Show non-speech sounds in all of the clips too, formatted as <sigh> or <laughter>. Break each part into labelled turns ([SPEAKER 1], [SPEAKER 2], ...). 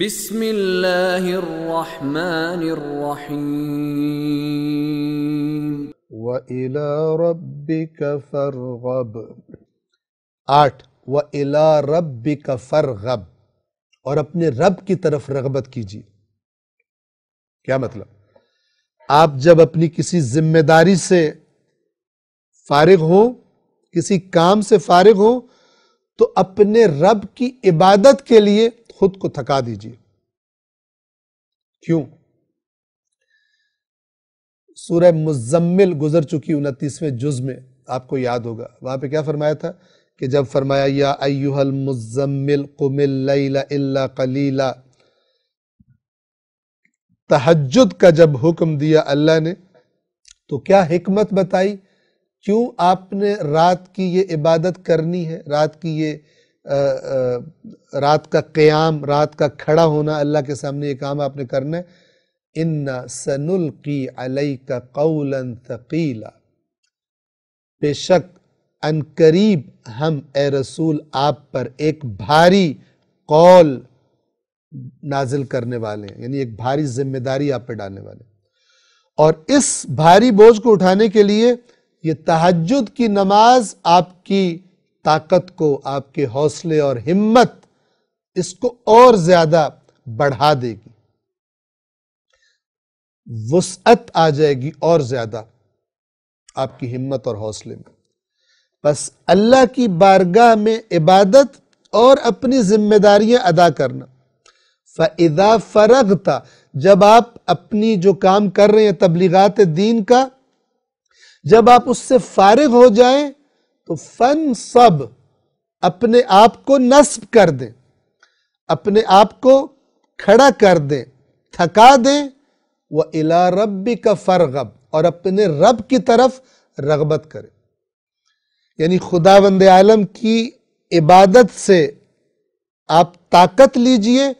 [SPEAKER 1] بسم اللہ الرحمن الرحیم وَإِلَى رَبِّكَ فَرْغَبْ آٹھ وَإِلَى رَبِّكَ فَرْغَبْ اور اپنے رب کی طرف رغبت کیجیے کیا مطلب آپ جب اپنی کسی ذمہ داری سے فارغ ہو کسی کام سے فارغ ہو تو اپنے رب کی عبادت کے لیے خود کو تھکا دیجیے کیوں سورہ مزمل گزر چکی انتیسویں جز میں آپ کو یاد ہوگا وہاں پہ کیا فرمایا تھا کہ جب فرمایا یا ایوہ المزمل قم اللیل الا قلیلا تحجد کا جب حکم دیا اللہ نے تو کیا حکمت بتائی کیوں آپ نے رات کی یہ عبادت کرنی ہے رات کی یہ رات کا قیام رات کا کھڑا ہونا اللہ کے سامنے یہ کام آپ نے کرنا ہے بے شک ان قریب ہم اے رسول آپ پر ایک بھاری قول نازل کرنے والے ہیں یعنی ایک بھاری ذمہ داری آپ پہ ڈالنے والے ہیں اور اس بھاری بوجھ کو اٹھانے کے لیے یہ تحجد کی نماز آپ کی طاقت کو آپ کے حوصلے اور ہمت اس کو اور زیادہ بڑھا دے گی وسعت آ جائے گی اور زیادہ آپ کی ہمت اور حوصلے میں بس اللہ کی بارگاہ میں عبادت اور اپنی ذمہ داریاں ادا کرنا فَإِذَا فَرَغْتَ جب آپ اپنی جو کام کر رہے ہیں تبلیغات دین کا جب آپ اس سے فارغ ہو جائیں تو فن سب اپنے آپ کو نصب کر دیں اپنے آپ کو کھڑا کر دیں تھکا دیں وہ الا ربی کا فرغب اور اپنے رب کی طرف رغبت کریں یعنی خدا بند عالم کی عبادت سے آپ طاقت لیجئے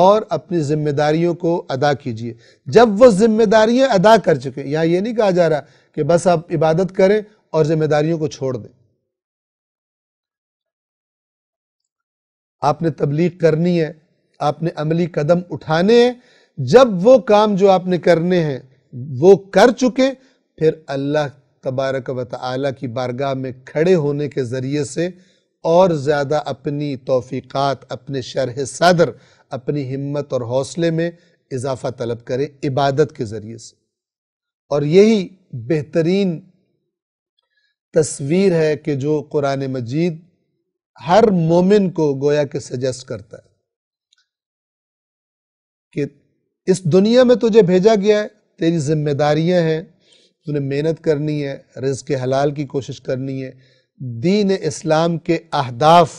[SPEAKER 1] اور اپنی ذمہ داریوں کو ادا کیجئے جب وہ ذمہ داریاں ادا کر چکے یہاں یہ نہیں کہا جا رہا کہ بس آپ عبادت کریں اور ذمہ داریوں کو چھوڑ دیں آپ نے تبلیغ کرنی ہے آپ نے عملی قدم اٹھانے ہیں جب وہ کام جو آپ نے کرنے ہیں وہ کر چکے پھر اللہ تبارک و تعالی کی بارگاہ میں کھڑے ہونے کے ذریعے سے اور زیادہ اپنی توفیقات اپنے شرح صدر اپنی ہمت اور حوصلے میں اضافہ طلب کرے عبادت کے ذریعے سے اور یہی بہترین تصویر ہے کہ جو قرآن مجید ہر مومن کو گویا کے سجیسٹ کرتا ہے کہ اس دنیا میں تجھے بھیجا گیا ہے تیری ذمہ داریاں ہیں تو نے محنت کرنی ہے رزق حلال کی کوشش کرنی ہے دین اسلام کے اہداف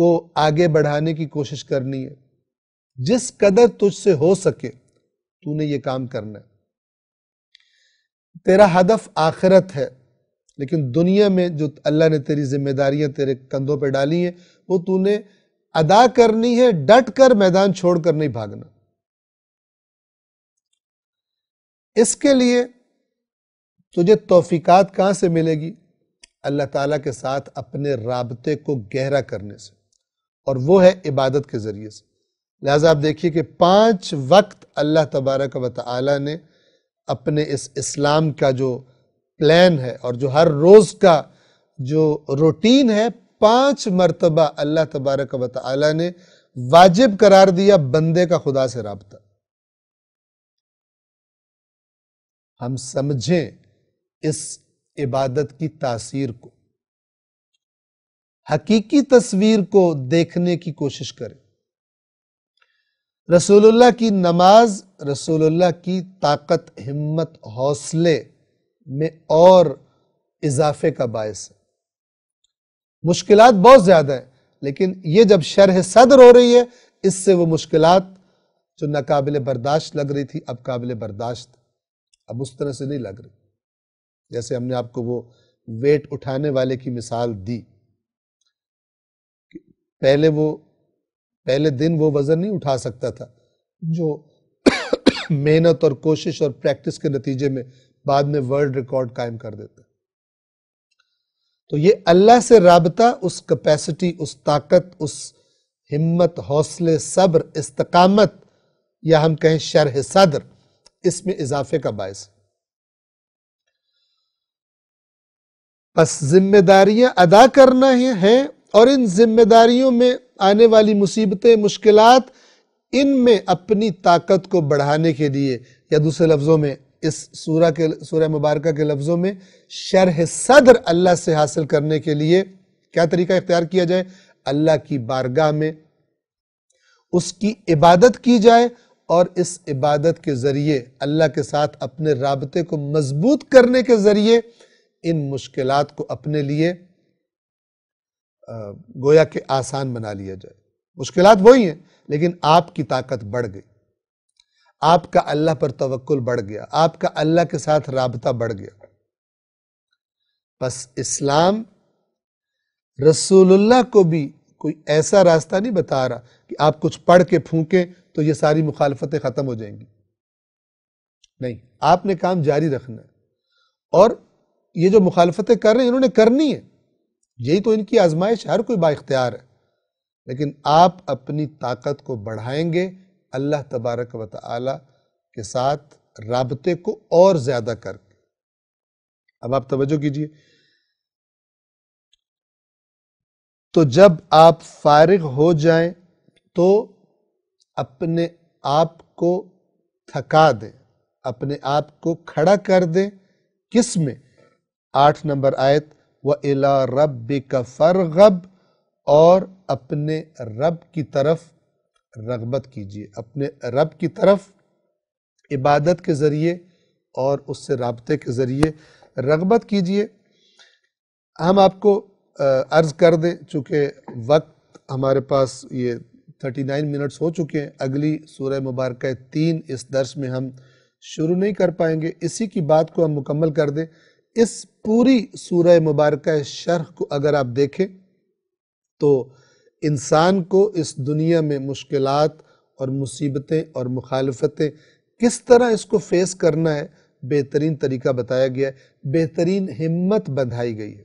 [SPEAKER 1] کو آگے بڑھانے کی کوشش کرنی ہے جس قدر تجھ سے ہو سکے تو نے یہ کام کرنا ہے تیرا ہدف آخرت ہے لیکن دنیا میں جو اللہ نے تیری ذمہ داریاں تیرے کندھوں پہ ڈالی ہیں وہ تو نے ادا کرنی ہے ڈٹ کر میدان چھوڑ کر نہیں بھاگنا اس کے لیے تجھے توفیقات کہاں سے ملے گی اللہ تعالیٰ کے ساتھ اپنے رابطے کو گہرا کرنے سے اور وہ ہے عبادت کے ذریعے سے لہذا آپ دیکھیے کہ پانچ وقت اللہ تبارک و تعالیٰ نے اپنے اس اسلام کا جو ہے اور جو ہر روز کا جو روٹین ہے پانچ مرتبہ اللہ تبارک و تعالی نے واجب قرار دیا بندے کا خدا سے رابطہ ہم سمجھیں اس عبادت کی تاثیر کو حقیقی تصویر کو دیکھنے کی کوشش کریں رسول اللہ کی نماز رسول اللہ کی طاقت ہمت حوصلے میں اور اضافے کا باعث ہے مشکلات بہت زیادہ ہیں لیکن یہ جب شرح صدر ہو رہی ہے اس سے وہ مشکلات جو ناقابل برداشت لگ رہی تھی اب قابل برداشت اب اس طرح سے نہیں لگ رہی جیسے ہم نے آپ کو وہ ویٹ اٹھانے والے کی مثال دی پہلے وہ پہلے دن وہ وزن نہیں اٹھا سکتا تھا جو <coughs> محنت اور کوشش اور پریکٹس کے نتیجے میں بعد میں ورلڈ ریکارڈ قائم کر دیتے تو یہ اللہ سے رابطہ اس کپیسٹی اس طاقت اس ہمت حوصلے صبر استقامت یا ہم کہیں شرح صدر اس میں اضافے کا باعث بس ذمہ داریاں ادا کرنا ہیں اور ان ذمہ داریوں میں آنے والی مصیبتیں مشکلات ان میں اپنی طاقت کو بڑھانے کے لیے یا دوسرے لفظوں میں اس سورہ کے سورہ مبارکہ کے لفظوں میں شرح صدر اللہ سے حاصل کرنے کے لیے کیا طریقہ اختیار کیا جائے اللہ کی بارگاہ میں اس کی عبادت کی جائے اور اس عبادت کے ذریعے اللہ کے ساتھ اپنے رابطے کو مضبوط کرنے کے ذریعے ان مشکلات کو اپنے لیے گویا کہ آسان بنا لیا جائے مشکلات وہی ہیں لیکن آپ کی طاقت بڑھ گئی آپ کا اللہ پر توکل بڑھ گیا آپ کا اللہ کے ساتھ رابطہ بڑھ گیا بس اسلام رسول اللہ کو بھی کوئی ایسا راستہ نہیں بتا رہا کہ آپ کچھ پڑھ کے پھونکیں تو یہ ساری مخالفتیں ختم ہو جائیں گی نہیں آپ نے کام جاری رکھنا ہے اور یہ جو مخالفتیں کر رہے ہیں انہوں نے کرنی ہے یہی تو ان کی آزمائش ہر کوئی با اختیار ہے لیکن آپ اپنی طاقت کو بڑھائیں گے اللہ تبارک و تعالی کے ساتھ رابطے کو اور زیادہ کر کے اب آپ توجہ کیجئے تو جب آپ فارغ ہو جائیں تو اپنے آپ کو تھکا دیں اپنے آپ کو کھڑا کر دیں کس میں آٹھ نمبر آیت وَإِلَىٰ رب فَرْغَبْ کا فرغب اور اپنے رب کی طرف رغبت کیجیے اپنے رب کی طرف عبادت کے ذریعے اور اس سے رابطے کے ذریعے رغبت کیجیے ہم آپ کو عرض کر دیں چونکہ وقت ہمارے پاس یہ 39 منٹس ہو چکے ہیں اگلی سورہ مبارکہ تین اس درس میں ہم شروع نہیں کر پائیں گے اسی کی بات کو ہم مکمل کر دیں اس پوری سورہ مبارکہ شرح کو اگر آپ دیکھیں تو انسان کو اس دنیا میں مشکلات اور مصیبتیں اور مخالفتیں کس طرح اس کو فیس کرنا ہے بہترین طریقہ بتایا گیا ہے بہترین ہمت بندھائی گئی ہے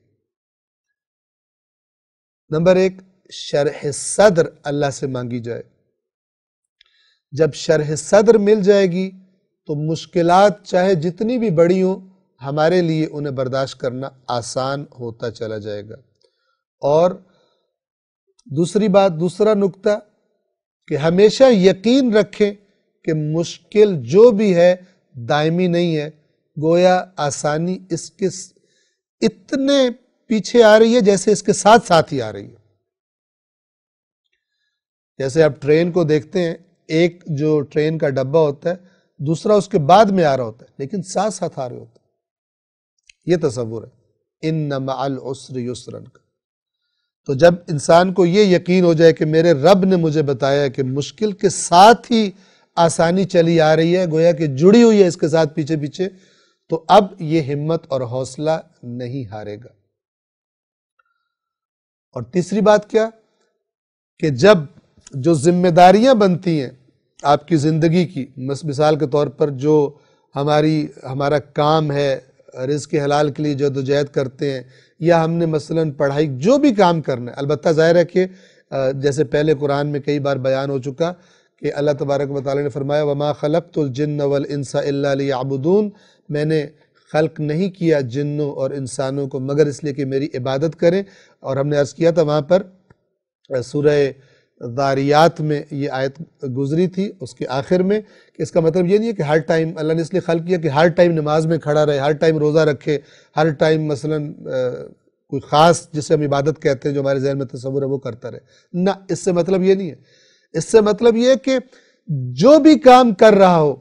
[SPEAKER 1] نمبر ایک شرح صدر اللہ سے مانگی جائے جب شرح صدر مل جائے گی تو مشکلات چاہے جتنی بھی بڑی ہوں ہمارے لیے انہیں برداشت کرنا آسان ہوتا چلا جائے گا اور دوسری بات دوسرا نکتہ کہ ہمیشہ یقین رکھیں کہ مشکل جو بھی ہے دائمی نہیں ہے گویا آسانی اس کے اتنے پیچھے آ رہی ہے جیسے اس کے ساتھ ساتھ ہی آ رہی ہے جیسے آپ ٹرین کو دیکھتے ہیں ایک جو ٹرین کا ڈبہ ہوتا ہے دوسرا اس کے بعد میں آ رہا ہوتا ہے لیکن ساتھ ساتھ آ رہے ہوتے یہ تصور ہے ان نما یسرن کا تو جب انسان کو یہ یقین ہو جائے کہ میرے رب نے مجھے بتایا کہ مشکل کے ساتھ ہی آسانی چلی آ رہی ہے گویا کہ جڑی ہوئی ہے اس کے ساتھ پیچھے پیچھے تو اب یہ ہمت اور حوصلہ نہیں ہارے گا اور تیسری بات کیا کہ جب جو ذمہ داریاں بنتی ہیں آپ کی زندگی کی مثال کے طور پر جو ہماری ہمارا کام ہے رزق حلال کے لیے جد و جہد کرتے ہیں یا ہم نے مثلا پڑھائی جو بھی کام کرنا ہے البتہ ظاہر ہے کہ جیسے پہلے قرآن میں کئی بار بیان ہو چکا کہ اللہ تبارک و تعالی نے فرمایا وما خلقت الجن والانس الا ليعبدون میں نے خلق نہیں کیا جنوں اور انسانوں کو مگر اس لیے کہ میری عبادت کریں اور ہم نے عرض کیا تھا وہاں پر سورہ داریات میں یہ آیت گزری تھی اس کے آخر میں کہ اس کا مطلب یہ نہیں ہے کہ ہر ٹائم اللہ نے اس لیے خلق کیا کہ ہر ٹائم نماز میں کھڑا رہے ہر ٹائم روزہ رکھے ہر ٹائم مثلا کوئی خاص جسے ہم عبادت کہتے ہیں جو ہمارے ذہن میں تصور ہے وہ کرتا رہے نہ اس سے مطلب یہ نہیں ہے اس سے مطلب یہ کہ جو بھی کام کر رہا ہو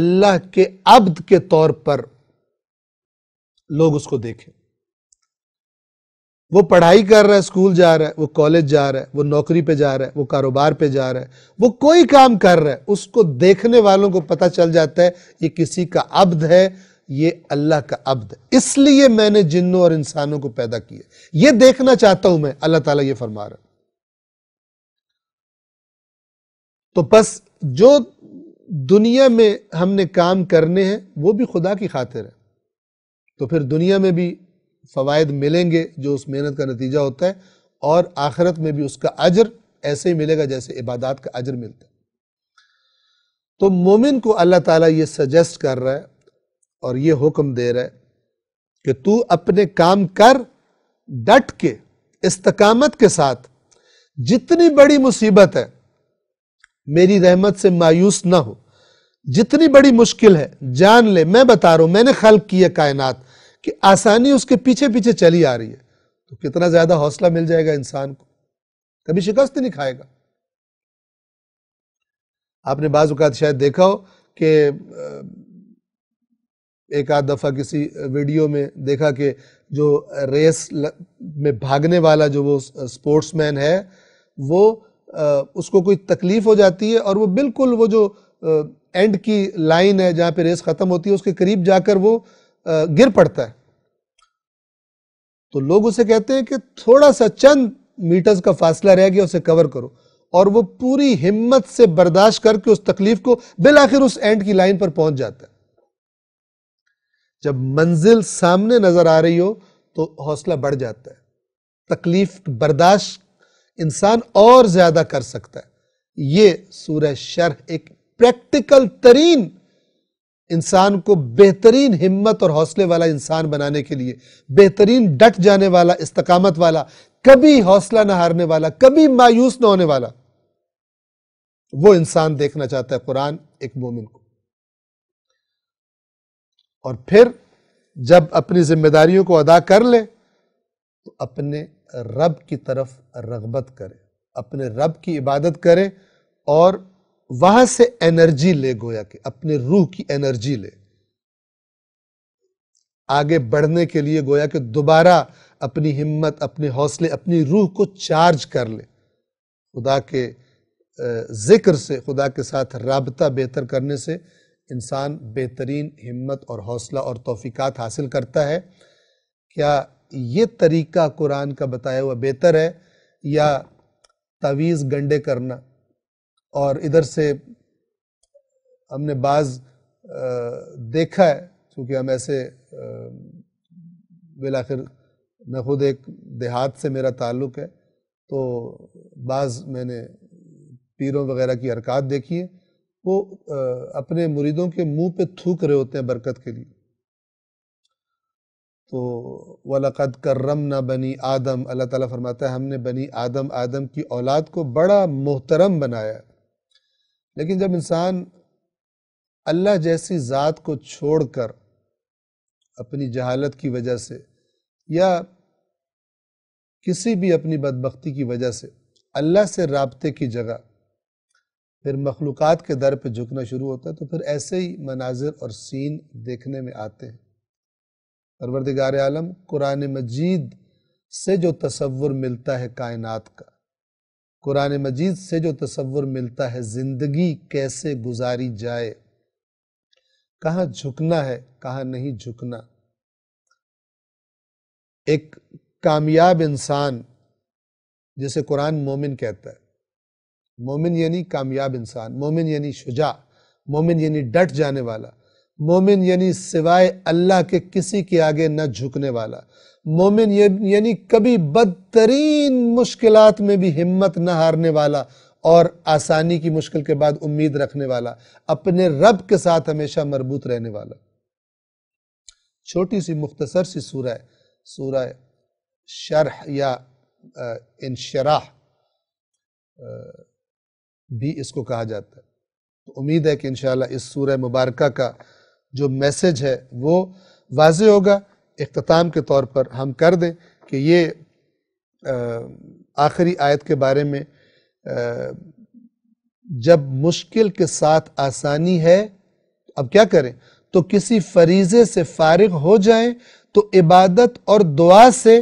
[SPEAKER 1] اللہ کے عبد کے طور پر لوگ اس کو دیکھیں وہ پڑھائی کر رہا ہے اسکول جا رہا ہے وہ کالج جا رہا ہے وہ نوکری پہ جا رہا ہے وہ کاروبار پہ جا رہا ہے وہ کوئی کام کر رہا ہے اس کو دیکھنے والوں کو پتا چل جاتا ہے یہ کسی کا عبد ہے یہ اللہ کا عبد ہے اس لیے میں نے جنوں اور انسانوں کو پیدا کیا یہ دیکھنا چاہتا ہوں میں اللہ تعالیٰ یہ فرما رہا تو بس جو دنیا میں ہم نے کام کرنے ہیں وہ بھی خدا کی خاطر ہے تو پھر دنیا میں بھی فوائد ملیں گے جو اس محنت کا نتیجہ ہوتا ہے اور آخرت میں بھی اس کا اجر ایسے ہی ملے گا جیسے عبادات کا اجر ملتا ہے تو مومن کو اللہ تعالیٰ یہ سجیسٹ کر رہا ہے اور یہ حکم دے رہا ہے کہ تو اپنے کام کر ڈٹ کے استقامت کے ساتھ جتنی بڑی مصیبت ہے میری رحمت سے مایوس نہ ہو جتنی بڑی مشکل ہے جان لے میں بتا رہا ہوں میں نے خلق کیا کائنات کہ آسانی اس کے پیچھے پیچھے چلی آ رہی ہے تو کتنا زیادہ حوصلہ مل جائے گا انسان کو کبھی شکست نہیں کھائے گا آپ نے بعض اوقات شاید دیکھا ہو کہ ایک آدھ دفعہ کسی ویڈیو میں دیکھا کہ جو ریس میں بھاگنے والا جو وہ سپورٹس مین ہے وہ اس کو کوئی تکلیف ہو جاتی ہے اور وہ بالکل وہ جو اینڈ کی لائن ہے جہاں پہ ریس ختم ہوتی ہے اس کے قریب جا کر وہ گر پڑتا ہے تو لوگ اسے کہتے ہیں کہ تھوڑا سا چند میٹرز کا فاصلہ رہ گیا اسے کور کرو اور وہ پوری ہمت سے برداشت کر کے اس تکلیف کو بالآخر اس اینڈ کی لائن پر پہنچ جاتا ہے جب منزل سامنے نظر آ رہی ہو تو حوصلہ بڑھ جاتا ہے تکلیف برداشت انسان اور زیادہ کر سکتا ہے یہ سورہ شرح ایک پریکٹیکل ترین انسان کو بہترین ہمت اور حوصلے والا انسان بنانے کے لیے بہترین ڈٹ جانے والا استقامت والا کبھی حوصلہ نہ ہارنے والا کبھی مایوس نہ ہونے والا وہ انسان دیکھنا چاہتا ہے قرآن ایک مومن کو اور پھر جب اپنی ذمہ داریوں کو ادا کر لے تو اپنے رب کی طرف رغبت کرے اپنے رب کی عبادت کرے اور وہاں سے انرجی لے گویا کہ اپنے روح کی انرجی لے آگے بڑھنے کے لیے گویا کہ دوبارہ اپنی ہمت اپنے حوصلے اپنی روح کو چارج کر لے خدا کے ذکر سے خدا کے ساتھ رابطہ بہتر کرنے سے انسان بہترین ہمت اور حوصلہ اور توفیقات حاصل کرتا ہے کیا یہ طریقہ قرآن کا بتایا ہوا بہتر ہے یا تعویز گنڈے کرنا اور ادھر سے ہم نے بعض دیکھا ہے چونکہ ہم ایسے بالآخر میں خود ایک دیہات سے میرا تعلق ہے تو بعض میں نے پیروں وغیرہ کی حرکات دیکھی ہے وہ اپنے مریدوں کے منہ پہ تھوک رہے ہوتے ہیں برکت کے لیے تو ولاقد کرم نہ بنی آدم اللہ تعالیٰ فرماتا ہے ہم نے بنی آدم آدم کی اولاد کو بڑا محترم بنایا ہے لیکن جب انسان اللہ جیسی ذات کو چھوڑ کر اپنی جہالت کی وجہ سے یا کسی بھی اپنی بدبختی کی وجہ سے اللہ سے رابطے کی جگہ پھر مخلوقات کے در پہ جھکنا شروع ہوتا ہے تو پھر ایسے ہی مناظر اور سین دیکھنے میں آتے ہیں پروردگار عالم قرآن مجید سے جو تصور ملتا ہے کائنات کا قرآن مجید سے جو تصور ملتا ہے زندگی کیسے گزاری جائے کہاں جھکنا ہے کہاں نہیں جھکنا ایک کامیاب انسان جسے قرآن مومن کہتا ہے مومن یعنی کامیاب انسان مومن یعنی شجاع مومن یعنی ڈٹ جانے والا مومن یعنی سوائے اللہ کے کسی کے آگے نہ جھکنے والا مومن یعنی کبھی بدترین مشکلات میں بھی ہمت نہ ہارنے والا اور آسانی کی مشکل کے بعد امید رکھنے والا اپنے رب کے ساتھ ہمیشہ مربوط رہنے والا چھوٹی سی مختصر سی سورہ سورہ شرح یا انشراح بھی اس کو کہا جاتا ہے تو امید ہے کہ انشاءاللہ اس سورہ مبارکہ کا جو میسج ہے وہ واضح ہوگا اختتام کے طور پر ہم کر دیں کہ یہ آخری آیت کے بارے میں جب مشکل کے ساتھ آسانی ہے اب کیا کریں تو کسی فریضے سے فارغ ہو جائیں تو عبادت اور دعا سے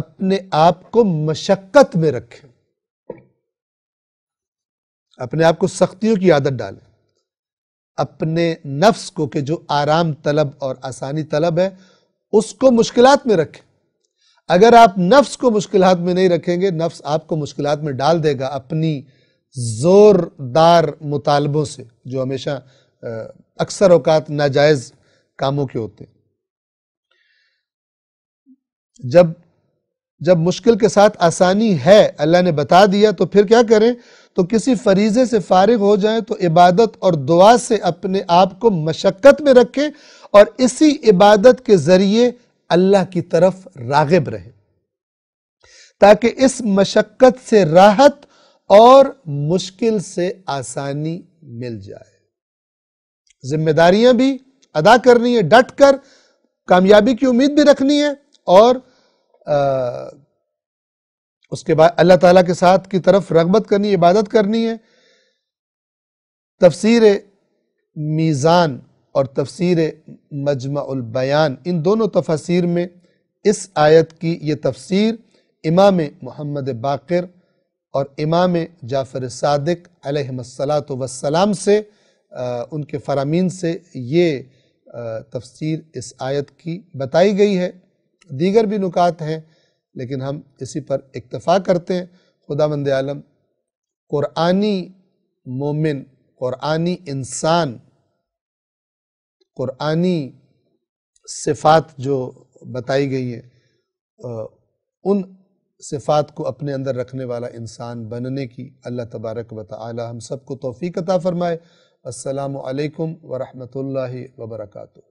[SPEAKER 1] اپنے آپ کو مشقت میں رکھیں اپنے آپ کو سختیوں کی عادت ڈالیں اپنے نفس کو کہ جو آرام طلب اور آسانی طلب ہے اس کو مشکلات میں رکھیں اگر آپ نفس کو مشکلات میں نہیں رکھیں گے نفس آپ کو مشکلات میں ڈال دے گا اپنی زوردار مطالبوں سے جو ہمیشہ اکثر اوقات ناجائز کاموں کے ہوتے ہیں جب جب مشکل کے ساتھ آسانی ہے اللہ نے بتا دیا تو پھر کیا کریں تو کسی فریضے سے فارغ ہو جائیں تو عبادت اور دعا سے اپنے آپ کو مشقت میں رکھیں اور اسی عبادت کے ذریعے اللہ کی طرف راغب رہیں تاکہ اس مشقت سے راحت اور مشکل سے آسانی مل جائے ذمہ داریاں بھی ادا کرنی ہے ڈٹ کر کامیابی کی امید بھی رکھنی ہے اور اس کے بعد اللہ تعالیٰ کے ساتھ کی طرف رغبت کرنی ہے عبادت کرنی ہے تفسیر میزان اور تفسیر مجمع البیان ان دونوں تفسیر میں اس آیت کی یہ تفسیر امام محمد باقر اور امام جعفر صادق علیہ السلام وسلام سے ان کے فرامین سے یہ تفسیر اس آیت کی بتائی گئی ہے دیگر بھی نکات ہیں لیکن ہم اسی پر اکتفا کرتے ہیں خدا مند عالم قرآنی مومن قرآنی انسان قرآنی صفات جو بتائی گئی ہیں ان صفات کو اپنے اندر رکھنے والا انسان بننے کی اللہ تبارک و تعالی ہم سب کو توفیق عطا فرمائے السلام علیکم ورحمۃ اللہ وبرکاتہ